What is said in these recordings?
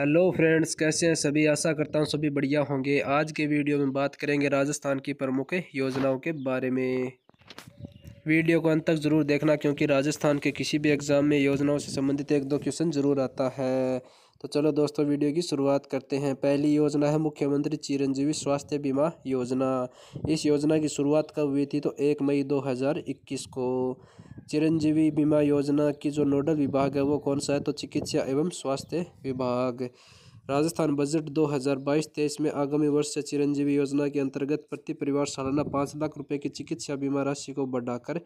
hello friends कैसे हैं सभी आशा करता हूं सभी बढ़िया होंगे आज के वीडियो में बात करेंगे राजस्थान की प्रमुख योजनाओं के बारे में वीडियो को अंत तक ज़रूर देखना क्योंकि राजस्थान के किसी भी एग्ज़ाम में योजनाओं से संबंधित एक दो क्वेश्चन ज़रूर आता है तो चलो दोस्तों वीडियो की शुरुआत करते हैं पहली योजना है मुख्यमंत्री चिरंजीवी स्वास्थ्य बीमा योजना इस योजना की शुरुआत कब हुई थी तो एक मई 2021 को चिरंजीवी बीमा योजना की जो नोडल विभाग है वो कौन सा है तो चिकित्सा एवं स्वास्थ्य विभाग राजस्थान बजट 2022-23 में आगामी वर्ष से चिरंजीवी योजना के अंतर्गत प्रति परिवार सालाना पाँच लाख रुपये की चिकित्सा बीमा राशि को बढ़ाकर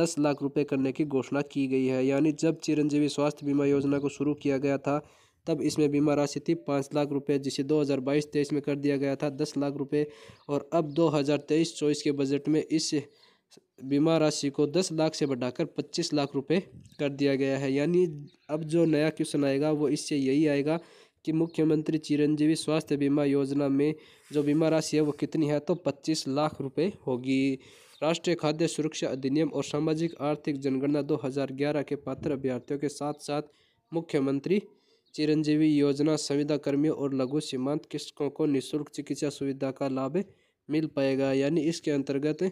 दस लाख रुपये करने की घोषणा की गई है यानी जब चिरंजीवी स्वास्थ्य बीमा योजना को शुरू किया गया था तब इसमें बीमा राशि थी पाँच लाख रुपये जिसे 2022-23 में कर दिया गया था दस लाख रुपये और अब 2023-24 के बजट में इस बीमा राशि को दस लाख से बढ़ाकर पच्चीस लाख रुपए कर दिया गया है यानी अब जो नया क्वेश्चन आएगा वो इससे यही आएगा कि मुख्यमंत्री चिरंजीवी स्वास्थ्य बीमा योजना में जो बीमा राशि है वो कितनी है तो पच्चीस लाख रुपये होगी राष्ट्रीय खाद्य सुरक्षा अधिनियम और सामाजिक आर्थिक जनगणना 2011 के पात्र अभ्यर्थियों के साथ साथ मुख्यमंत्री चिरंजीवी योजना संविदा कर्मियों और लघु सीमांत कृषकों को निःशुल्क चिकित्सा सुविधा का लाभ मिल पाएगा यानी इसके अंतर्गत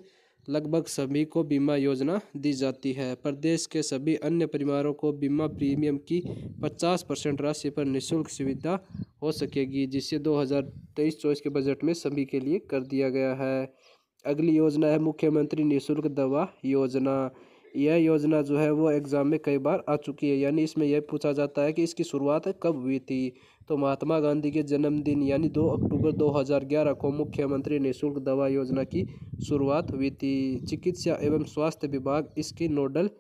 लगभग सभी को बीमा योजना दी जाती है प्रदेश के सभी अन्य परिवारों को बीमा प्रीमियम की 50 परसेंट राशि पर निःशुल्क सुविधा हो सकेगी जिसे 2023-24 के बजट में सभी के लिए कर दिया गया है अगली योजना है मुख्यमंत्री निःशुल्क दवा योजना यह योजना जो है वो एग्ज़ाम में कई बार आ चुकी है यानी इसमें यह पूछा जाता है कि इसकी शुरुआत कब हुई थी तो महात्मा गांधी के जन्मदिन यानी 2 अक्टूबर 2011 को मुख्यमंत्री निःशुल्क दवा योजना की शुरुआत हुई थी चिकित्सा एवं स्वास्थ्य विभाग इसकी नोडल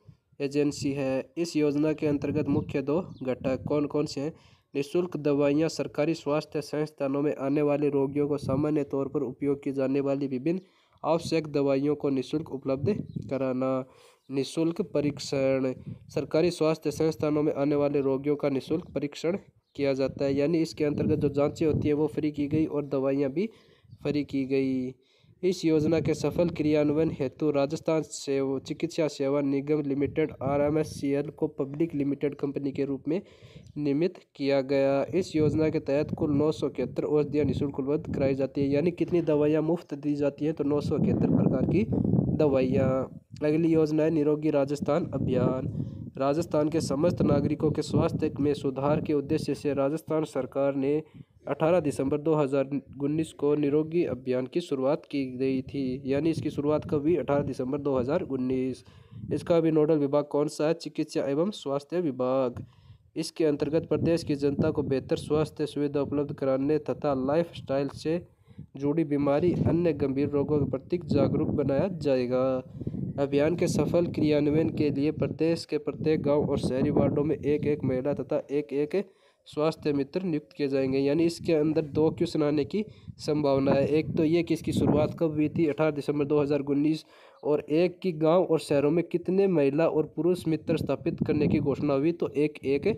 एजेंसी है इस योजना के अंतर्गत मुख्य दो घटक कौन कौन से हैं निःशुल्क दवाइयाँ सरकारी स्वास्थ्य संस्थानों में आने वाले रोगियों को सामान्य तौर पर उपयोग की जाने वाली विभिन्न आवश्यक दवाइयों को निःशुल्क उपलब्ध कराना निःशुल्क परीक्षण सरकारी स्वास्थ्य संस्थानों में आने वाले रोगियों का निःशुल्क परीक्षण किया जाता है यानी इसके अंतर्गत जो जांचें होती है वो फ्री की गई और दवाइयाँ भी फ्री की गई इस योजना के सफल क्रियान्वयन हेतु राजस्थान चिकित्सा सेवा निगम limited R M S C L को पब्लिक लिमिटेड कंपनी के रूप में नियमित किया गया इस योजना के तहत कुल नौ सौ इकहत्तर औषधियाँ निःशुल्क उपलब्ध कराई जाती है यानी कितनी दवाइयाँ मुफ्त दी जाती हैं तो नौ सौ इकहत्तर प्रकार की दवाइयाँ अगली योजना है निरोगी राजस्थान अभियान राजस्थान के समस्त नागरिकों के स्वास्थ्य में सुधार के उद्देश्य से राजस्थान सरकार ने 18 दिसंबर 2019 को निरोगी अभियान की शुरुआत की गई थी यानी इसकी शुरुआत कब हुई 18 दिसंबर 2019 इसका भी नोडल विभाग कौन सा है चिकित्सा एवं स्वास्थ्य विभाग इसके अंतर्गत प्रदेश की जनता को बेहतर स्वास्थ्य सुविधा उपलब्ध कराने तथा लाइफ से जुड़ी बीमारी अन्य गंभीर रोगों के प्रति जागरूक बनाया जाएगा अभियान के सफल क्रियान्वयन के लिए प्रदेश के प्रत्येक गांव और शहरी वार्डों में एक एक महिला तथा एक एक स्वास्थ्य मित्र नियुक्त किए जाएंगे यानी इसके अंदर दो क्वेश्चन आने की संभावना है एक तो ये कि इसकी शुरुआत कब हुई थी अठारह दिसंबर दो और एक की गांव और शहरों में कितने महिला और पुरुष मित्र स्थापित करने की घोषणा हुई तो एक एक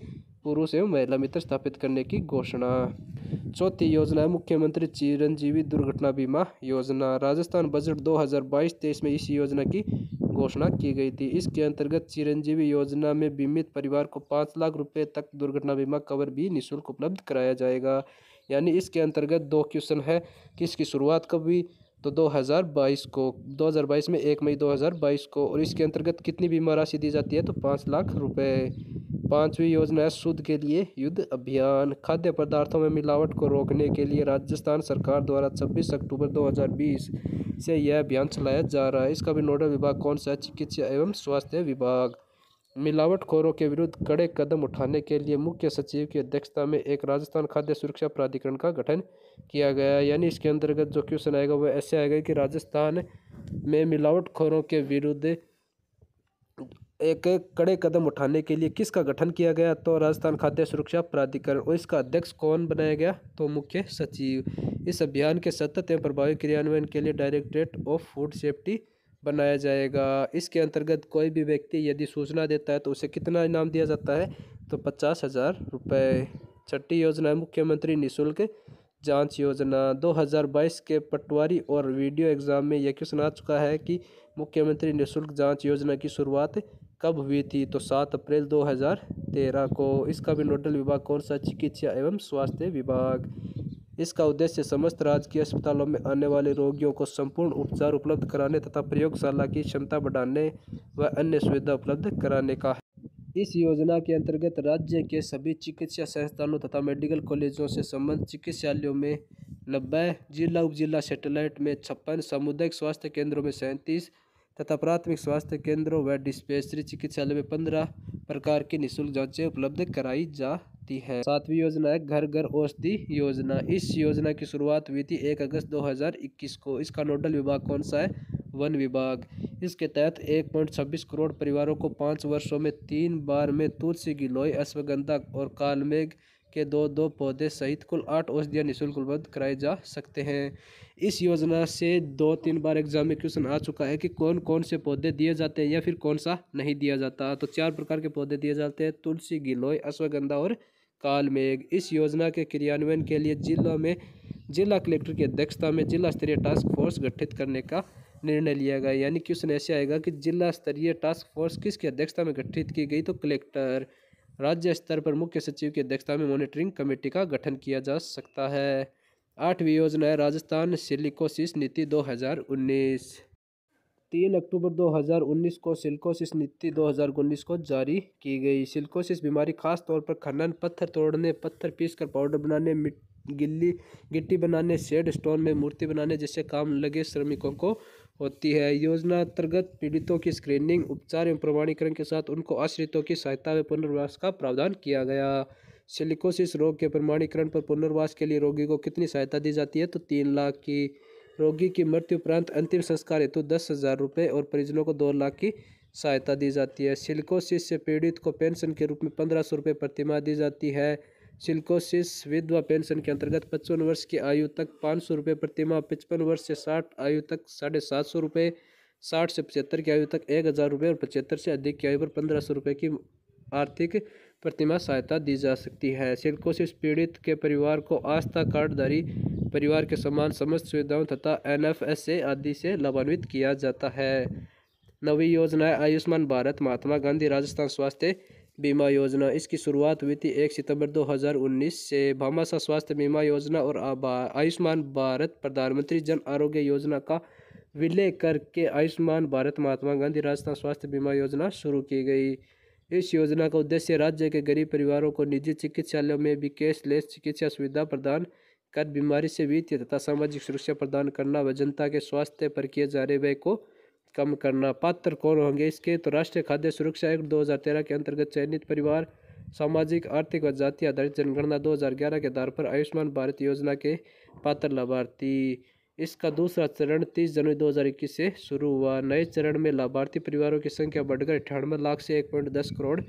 पुरुष एवं महिला मित्र स्थापित करने की घोषणा चौथी योजना है मुख्यमंत्री चिरंजीवी दुर्घटना बीमा योजना राजस्थान बजट दो हज़ार में इस योजना की घोषणा की गई थी इसके अंतर्गत चिरंजीवी योजना में बीमित परिवार को पाँच लाख रुपये तक दुर्घटना बीमा कवर भी निःशुल्क उपलब्ध कराया जाएगा यानी इसके अंतर्गत दो क्वेश्चन है कि इसकी शुरुआत कब हुई तो 2022 को 2022 में एक मई 2022 को और इसके अंतर्गत कितनी बीमा राशि दी जाती है तो पाँच लाख रुपए पांचवी योजना है शुद्ध के लिए युद्ध अभियान खाद्य पदार्थों में मिलावट को रोकने के लिए राजस्थान सरकार द्वारा 26 अक्टूबर 2020 से यह अभियान चलाया जा रहा है इसका भी नोडल विभाग कौन सा है चिकित्सा एवं स्वास्थ्य विभाग मिलावटखोरों के विरुद्ध कड़े कदम उठाने के लिए मुख्य सचिव की अध्यक्षता में एक राजस्थान खाद्य सुरक्षा प्राधिकरण का गठन किया गया यानी इसके अंतर्गत जो क्वेश्चन आएगा वह ऐसे आएगा कि राजस्थान में मिलावटखोरों के विरुद्ध एक कड़े कदम उठाने के लिए किसका गठन किया गया तो राजस्थान खाद्य सुरक्षा प्राधिकरण और इसका अध्यक्ष कौन बनाया गया तो मुख्य सचिव इस अभियान के सतत एवं प्रभावी क्रियान्वयन के लिए डायरेक्टरेट ऑफ फूड सेफ्टी बनाया जाएगा इसके अंतर्गत कोई भी व्यक्ति यदि सूचना देता है तो उसे कितना इनाम दिया जाता है तो पचास हज़ार रुपये छठी योजना मुख्यमंत्री निःशुल्क जांच योजना 2022 के पटवारी और वीडियो एग्ज़ाम में यह क्वेश्चन आ चुका है कि मुख्यमंत्री निःशुल्क जांच योजना की शुरुआत कब हुई थी तो सात अप्रैल 2013 को इसका भी नोडल विभाग कौन सा चिकित्सा एवं स्वास्थ्य विभाग इसका उद्देश्य समस्त राजकीय अस्पतालों में आने वाले रोगियों को संपूर्ण उपचार उपलब्ध कराने तथा प्रयोगशाला की क्षमता बढ़ाने व अन्य सुविधा उपलब्ध कराने का है इस योजना के अंतर्गत राज्य के सभी चिकित्सा संस्थानों तथा मेडिकल कॉलेजों से संबंध चिकित्सालयों में नब्बे जिला उपजिला सेटेलाइट में छप्पन सामुदायिक स्वास्थ्य केंद्रों में सैंतीस तथा प्राथमिक स्वास्थ्य केंद्रों व डिस्पेंसरी चिकित्सालय में पंद्रह प्रकार की निःशुल्क जाँचें उपलब्ध कराई जाती है सातवीं योजना है घर घर औषधि योजना इस योजना की शुरुआत हुई थी एक अगस्त 2021 को इसका नोडल विभाग कौन सा है वन विभाग इसके तहत एक पॉइंट छब्बीस करोड़ परिवारों को पाँच वर्षों में तीन बार में तुलसी गिलोय अश्वगंधा और कालमेघ के दो दो पौधे सहित कुल आठ औषधियाँ निःशुल्क उपलब्ध कराए जा सकते हैं इस योजना से दो तीन बार एग्जाम में क्वेश्चन आ चुका है कि कौन कौन से पौधे दिए जाते हैं या फिर कौन सा नहीं दिया जाता तो चार प्रकार के पौधे दिए जाते हैं तुलसी गिलोय अश्वगंधा और कालमेघ इस योजना के क्रियान्वयन के लिए जिलों में जिला कलेक्टर की अध्यक्षता में जिला स्तरीय टास्क फोर्स गठित करने का निर्णय लिया गया यानी क्वेश्चन ऐसे आएगा कि जिला स्तरीय टास्क फोर्स किसकी अध्यक्षता में गठित की गई तो कलेक्टर राज्य स्तर पर मुख्य सचिव की अध्यक्षता में मॉनिटरिंग कमेटी का गठन किया जा सकता है आठवीं योजना है राजस्थान सिलिकोसिस नीति 2019 तीन अक्टूबर 2019 को सिल्कोसिस नीति 2019 को जारी की गई सिल्कोसिस बीमारी खास तौर पर खनन पत्थर तोड़ने पत्थर पीसकर पाउडर बनाने गिल्ली गिट्टी बनाने शेड स्टोन में मूर्ति बनाने जैसे काम लगे श्रमिकों को होती है योजना अंतर्गत पीड़ितों की स्क्रीनिंग उपचार एवं प्रमाणीकरण के साथ उनको आश्रितों की सहायता में पुनर्वास का प्रावधान किया गया सिलिकोसिस रोग के प्रमाणीकरण पर पुनर्वास के लिए रोगी को कितनी सहायता दी जाती है तो तीन लाख की रोगी की मृत्यु उपरांत अंतिम संस्कार हेतु दस हज़ार रुपये और परिजनों को दो लाख की सहायता दी जाती है सिलिकोसिस से पीड़ित को पेंशन के रूप में पंद्रह सौ रुपये प्रतिमाह दी जाती है सिल्कोसिस विधवा पेंशन के अंतर्गत पचपन वर्ष की आयु तक पाँच सौ रुपये प्रतिमा पचपन वर्ष से साठ आयु तक साढ़े सात सौ रुपये साठ से पचहत्तर की आयु तक एक हज़ार रुपये और पचहत्तर से अधिक की आयु पर पंद्रह सौ रुपये की आर्थिक प्रतिमा सहायता दी जा सकती है सिल्कोसिस पीड़ित के परिवार को आस्था कार्डधारी परिवार के समान समस्त सुविधाओं तथा एन एफ एस ए आदि से लाभान्वित किया जाता है नवी योजनाएं आयुष्मान भारत महात्मा गांधी राजस्थान स्वास्थ्य बीमा योजना इसकी शुरुआत हुई थी एक सितंबर 2019 से भामाशाह स्वास्थ्य बीमा योजना और आयुष्मान भारत प्रधानमंत्री जन आरोग्य योजना का विलय करके आयुष्मान भारत महात्मा गांधी राजस्थान स्वास्थ्य बीमा योजना शुरू की गई इस योजना का उद्देश्य राज्य के गरीब परिवारों को निजी चिकित्सालयों में भी कैशलेस चिकित्सा सुविधा प्रदान कर बीमारी से वित्तीय तथा सामाजिक सुरक्षा प्रदान करना व जनता के स्वास्थ्य पर किए जा रहे व्यय को कम करना पात्र कौन होंगे इसके तो राष्ट्रीय खाद्य सुरक्षा एक्ट 2013 के अंतर्गत चयनित परिवार सामाजिक आर्थिक व जाति आधारित जनगणना 2011 के आधार पर आयुष्मान भारत योजना के पात्र लाभार्थी इसका दूसरा चरण 30 जनवरी 2021 से शुरू हुआ नए चरण में लाभार्थी परिवारों की संख्या बढ़कर अठानवे लाख से एक पॉइंट दस करोड़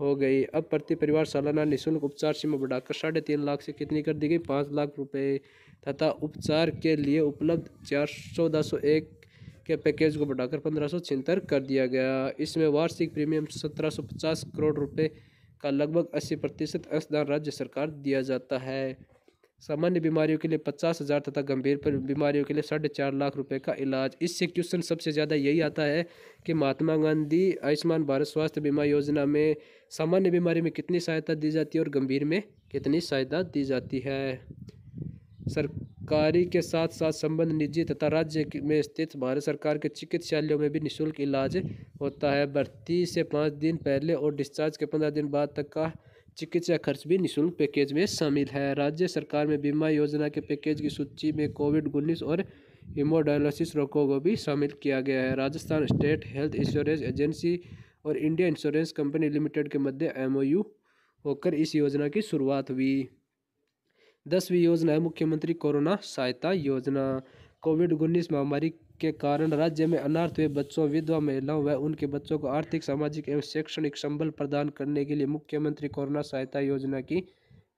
हो गई अब प्रति परिवार सालाना निःशुल्क उपचार सीमा बढ़ाकर साढ़े तीन लाख से कितनी कर दी गई पाँच लाख रुपए तथा उपचार के लिए उपलब्ध चार सौ दस एक के पैकेज को बढ़ाकर पंद्रह कर दिया गया इसमें वार्षिक प्रीमियम पचास करोड़ रुपए का लगभग अस्सी प्रतिशत अंशदान राज्य सरकार दिया जाता है सामान्य बीमारियों के लिए पचास हज़ार तथा गंभीर पर बीमारियों के लिए साढ़े चार लाख रुपए का इलाज इससे क्वेश्चन सबसे ज़्यादा यही आता है कि महात्मा गांधी आयुष्मान भारत स्वास्थ्य बीमा योजना में सामान्य बीमारी में कितनी सहायता दी जाती है और गंभीर में कितनी सहायता दी जाती है सर कारी के साथ साथ संबंध निजी तथा राज्य में स्थित भारत सरकार के चिकित्सालयों में भी निःशुल्क इलाज होता है भर्ती से पाँच दिन पहले और डिस्चार्ज के पंद्रह दिन बाद तक का चिकित्सा खर्च भी निःशुल्क पैकेज में शामिल है राज्य सरकार में बीमा योजना के पैकेज की सूची में कोविड उन्नीस और हिमोडायलिसिस रोगों को भी शामिल किया गया है Rajasthan state health insurance agency और इंडिया इंश्योरेंस कंपनी लिमिटेड के मध्य एमओयू होकर इस योजना की शुरुआत हुई दसवीं योजना है मुख्यमंत्री कोरोना सहायता योजना कोविड उन्नीस महामारी के कारण राज्य में अनाथ हुए बच्चों विधवा महिलाओं व उनके बच्चों को आर्थिक सामाजिक एवं शैक्षणिक संबल प्रदान करने के लिए मुख्यमंत्री कोरोना सहायता योजना की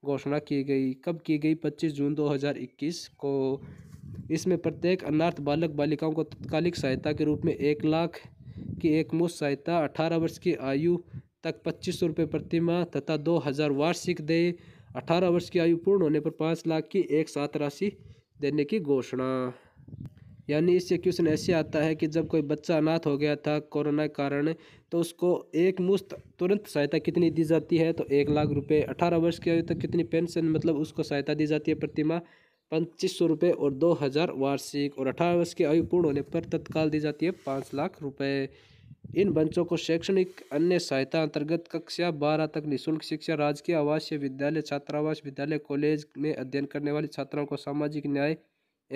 घोषणा की गई कब की गई 25 जून 2021 को इसमें प्रत्येक अनाथ बालक बालिकाओं को तत्कालिक सहायता के रूप में एक लाख की एक मुफ्त सहायता अठारह वर्ष की आयु तक पच्चीस सौ रुपये प्रतिमाह तथा दो हज़ार वार्षिक देय अठारह वर्ष की आयु पूर्ण होने पर पाँच लाख की एक साथ राशि देने की घोषणा यानी इससे क्वेश्चन ऐसे आता है कि जब कोई बच्चा अनाथ हो गया था कोरोना के कारण तो उसको एक मुश्त तुरंत सहायता कितनी दी जाती है तो एक लाख रुपये अठारह वर्ष की आयु तक कितनी पेंशन मतलब उसको सहायता दी जाती है प्रतिमा पच्चीस सौ रुपये और दो हज़ार वार्षिक और अठारह वर्ष की आयु पूर्ण होने पर तत्काल दी जाती है पाँच लाख रुपये इन बच्चों को शैक्षणिक अन्य सहायता अंतर्गत कक्षा बारह तक निःशुल्क शिक्षा राजकीय आवासीय विद्यालय छात्रावास विद्यालय कॉलेज में अध्ययन करने वाले छात्राओं को सामाजिक न्याय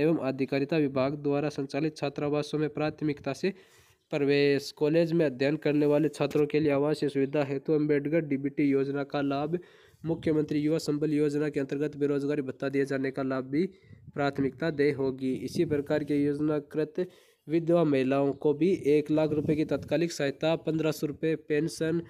एवं अधिकारिता विभाग द्वारा संचालित छात्रावासों में प्राथमिकता से प्रवेश कॉलेज में अध्ययन करने वाले छात्रों के लिए आवासीय सुविधा हेतु अम्बेडकर डीबीटी योजना का लाभ मुख्यमंत्री युवा संबल योजना के अंतर्गत बेरोजगारी भत्ता दिए जाने का लाभ भी प्राथमिकता दे होगी इसी प्रकार की योजनाकृत विधवा महिलाओं को भी एक लाख रुपए की तत्कालिक सहायता पंद्रह सौ रुपये पेंशन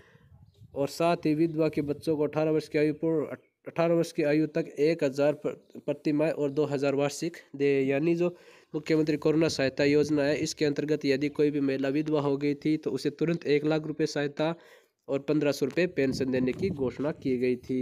और साथ ही विधवा के बच्चों को अठारह वर्ष की आयु पर अठारह वर्ष की आयु तक एक हज़ार प्रति माह और दो हज़ार वार्षिक दे यानी जो मुख्यमंत्री कोरोना सहायता योजना है इसके अंतर्गत यदि कोई भी महिला विधवा हो गई थी तो उसे तुरंत एक लाख रुपये सहायता और पंद्रह सौ रुपये पेंशन देने की घोषणा की गई थी